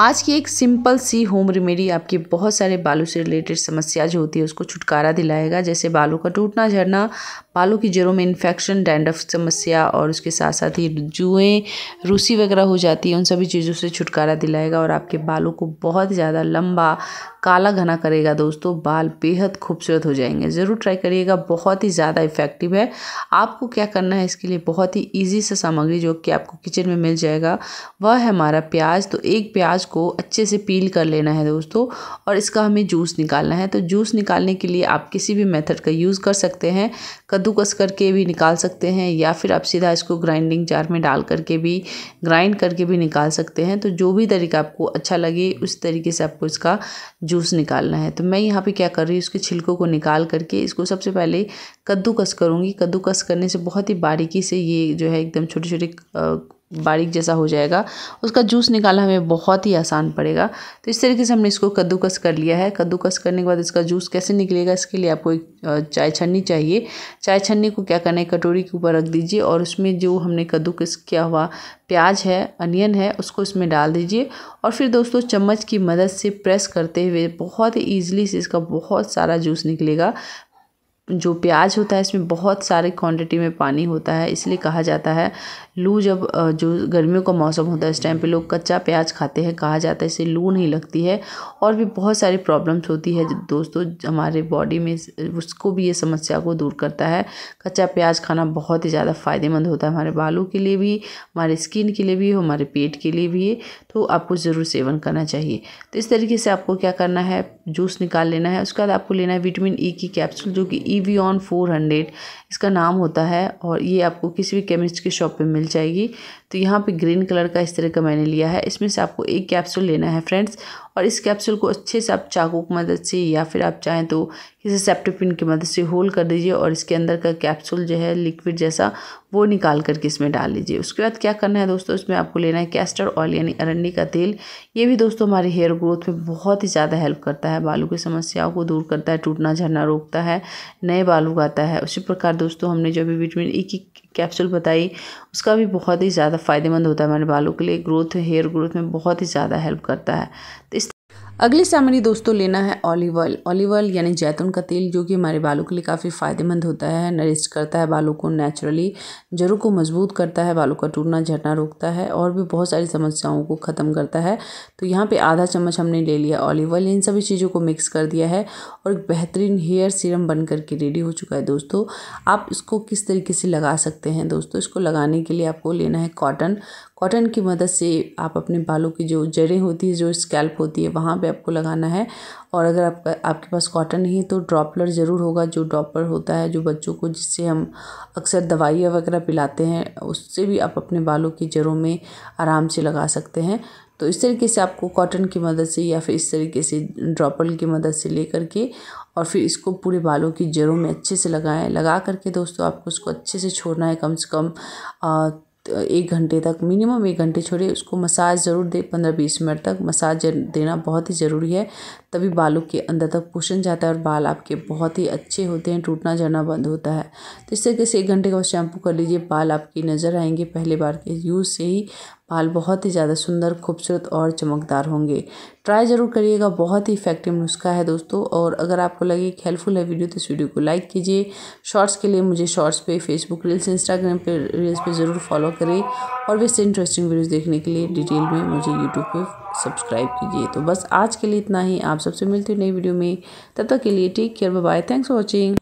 आज की एक सिंपल सी होम रेमेडी आपके बहुत सारे बालों से रिलेटेड समस्या जो होती है उसको छुटकारा दिलाएगा जैसे बालों का टूटना झड़ना बालों की जड़ों में इन्फेक्शन डैंडफ समस्या और उसके साथ साथ ही जुएँ रूसी वगैरह हो जाती है उन सभी चीज़ों से छुटकारा दिलाएगा और आपके बालों को बहुत ज़्यादा लंबा काला घना करेगा दोस्तों बाल बेहद खूबसूरत हो जाएंगे ज़रूर ट्राई करिएगा बहुत ही ज़्यादा इफेक्टिव है आपको क्या करना है इसके लिए बहुत ही ईजी से सामग्री जो कि आपको किचन में मिल जाएगा वह है हमारा प्याज तो एक प्याज को अच्छे से पील कर लेना है दोस्तों और इसका हमें जूस निकालना है तो जूस निकालने के लिए आप किसी भी मेथड का यूज़ कर सकते हैं कद्दूकस करके भी निकाल सकते हैं या फिर आप सीधा इसको ग्राइंडिंग जार में डाल करके भी ग्राइंड करके भी निकाल सकते हैं तो जो भी तरीका आपको अच्छा लगे उस तरीके से आपको इसका जूस निकालना है तो मैं यहाँ पे क्या कर रही हूँ इसके छिलकों को निकाल करके इसको सबसे पहले कद्दूकस करूँगी कद्दूकस करने से बहुत ही बारीकी से ये जो है एकदम छोटे छोटे बारीक जैसा हो जाएगा उसका जूस निकालना हमें बहुत ही आसान पड़ेगा तो इस तरीके से हमने इसको कद्दूकस कर लिया है कद्दूकस करने के बाद इसका जूस कैसे निकलेगा इसके लिए आपको एक चाय छन्नी चाहिए चाय छन्नी को क्या करना है कटोरी के ऊपर रख दीजिए और उसमें जो हमने कद्दूकस किया हुआ प्याज है अनियन है उसको इसमें डाल दीजिए और फिर दोस्तों चम्मच की मदद से प्रेस करते हुए बहुत ही ईजिली से इसका बहुत सारा जूस निकलेगा जो प्याज होता है इसमें बहुत सारे क्वांटिटी में पानी होता है इसलिए कहा जाता है लू जब जो गर्मियों का मौसम होता है इस टाइम पे लोग कच्चा प्याज खाते हैं कहा जाता है इसे लू नहीं लगती है और भी बहुत सारी प्रॉब्लम्स होती है दोस्तों हमारे बॉडी में उसको भी ये समस्या को दूर करता है कच्चा प्याज खाना बहुत ही ज़्यादा फ़ायदेमंद होता है हमारे बालों के लिए भी हमारे स्किन के लिए भी हमारे पेट के लिए भी तो आपको ज़रूर सेवन करना चाहिए तो इस तरीके से आपको क्या करना है जूस निकाल लेना है उसके बाद आपको लेना है विटामिन ई e की कैप्सूल जो कि e ईवीऑन e हंड्रेड इसका नाम होता है और ये आपको किसी भी केमिस्ट की शॉप पे मिल जाएगी तो यहाँ पे ग्रीन कलर का इस तरह का मैंने लिया है इसमें से आपको एक कैप्सूल लेना है फ्रेंड्स और इस कैप्सूल को अच्छे से आप चाकू की मदद से या फिर आप चाहें तो किसी सेप्टोपिन की मदद से होल कर दीजिए और इसके अंदर का कैप्सूल जो है लिक्विड जैसा वो निकाल करके इसमें डाल लीजिए उसके बाद क्या करना है दोस्तों इसमें आपको लेना है कैस्टर ऑयल यानी अरंडी का तेल ये भी दोस्तों हमारे हेयर ग्रोथ में बहुत ही ज़्यादा हेल्प करता है बालों की समस्याओं को दूर करता है टूटना झड़ना रोकता है नए बालू उगाता है उसी प्रकार दोस्तों हमने जो अभी विटामिन ई की कैप्सूल बताई उसका भी बहुत ही ज़्यादा फ़ायदेमंद होता है हमारे बालों के लिए ग्रोथ हेयर ग्रोथ में बहुत ही ज़्यादा हेल्प करता है तो इस अगली सामग्री दोस्तों लेना है ऑलिव ऑयल ऑलिव ऑयल यानी जैतून का तेल जो कि हमारे बालों के लिए काफ़ी फ़ायदेमंद होता है नरिश करता है बालों को नेचुरली जड़ों को मजबूत करता है बालों का टूटना झड़ना रोकता है और भी बहुत सारी समस्याओं को ख़त्म करता है तो यहाँ पे आधा चम्मच हमने ले लिया ऑलिव ऑयल इन सभी चीज़ों को मिक्स कर दिया है और एक बेहतरीन हेयर सीरम बन करके रेडी हो चुका है दोस्तों आप इसको किस तरीके से लगा सकते हैं दोस्तों इसको लगाने के लिए आपको लेना है कॉटन कॉटन की मदद से आप अपने बालों की जो जड़ें होती है जो स्कैल्प होती है वहाँ पे आपको लगाना है और अगर आप आपके पास कॉटन नहीं है तो ड्रॉपलर ज़रूर होगा जो ड्रॉपर होता है जो बच्चों को जिससे हम अक्सर दवाइयाँ वगैरह पिलाते हैं उससे भी आप अपने बालों की जड़ों में आराम से लगा सकते हैं तो इस तरीके से आपको कॉटन की मदद से या फिर इस तरीके से ड्रॉपल की मदद से लेकर के और फिर इसको पूरे बालों की जड़ों में अच्छे से लगाएं लगा करके दोस्तों आपको उसको अच्छे से छोड़ना है कम से कम एक घंटे तक मिनिमम एक घंटे छोड़िए उसको मसाज ज़रूर दे पंद्रह बीस मिनट तक मसाज देना बहुत ही ज़रूरी है तभी बालों के अंदर तक पोषण जाता है और बाल आपके बहुत ही अच्छे होते हैं टूटना झड़ना बंद होता है तो इस तरीके से एक घंटे का शैम्पू कर लीजिए बाल आपकी नज़र आएंगे पहले बार के यूज़ से ही बाल बहुत ही ज़्यादा सुंदर खूबसूरत और चमकदार होंगे ट्राई ज़रूर करिएगा बहुत ही इफेक्टिव नुस्खा है दोस्तों और अगर आपको लगे कि हेल्पफुल है वीडियो तो इस वीडियो को लाइक कीजिए शॉर्ट्स के लिए मुझे शॉर्ट्स पे फेसबुक रील्स इंस्टाग्राम पे रील्स पे ज़रूर फॉलो करें और वैसे इंटरेस्टिंग वीडियोज़ देखने के लिए डिटेल में मुझे यूट्यूब पर सब्सक्राइब कीजिए तो बस आज के लिए इतना ही आप सबसे मिलते हूँ नई वीडियो में तब तक के लिए take care bye thanks for watching